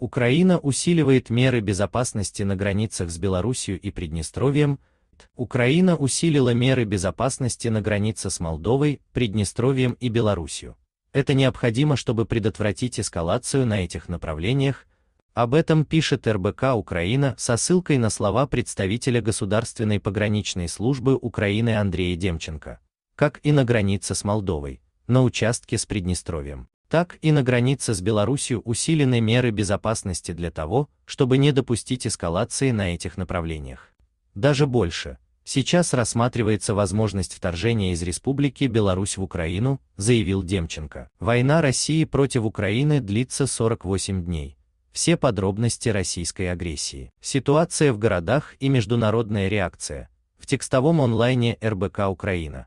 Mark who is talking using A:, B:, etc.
A: Украина усиливает меры безопасности на границах с Белоруссией и Приднестровьем. Украина усилила меры безопасности на границе с Молдовой, Приднестровьем и Белоруссией. Это необходимо, чтобы предотвратить эскалацию на этих направлениях. Об этом пишет РБК Украина со ссылкой на слова представителя Государственной пограничной службы Украины Андрея Демченко, как и на границе с Молдовой, на участке с Приднестровьем так и на границе с Беларусью усилены меры безопасности для того, чтобы не допустить эскалации на этих направлениях. Даже больше, сейчас рассматривается возможность вторжения из Республики Беларусь в Украину, заявил Демченко. Война России против Украины длится 48 дней. Все подробности российской агрессии. Ситуация в городах и международная реакция. В текстовом онлайне РБК Украина.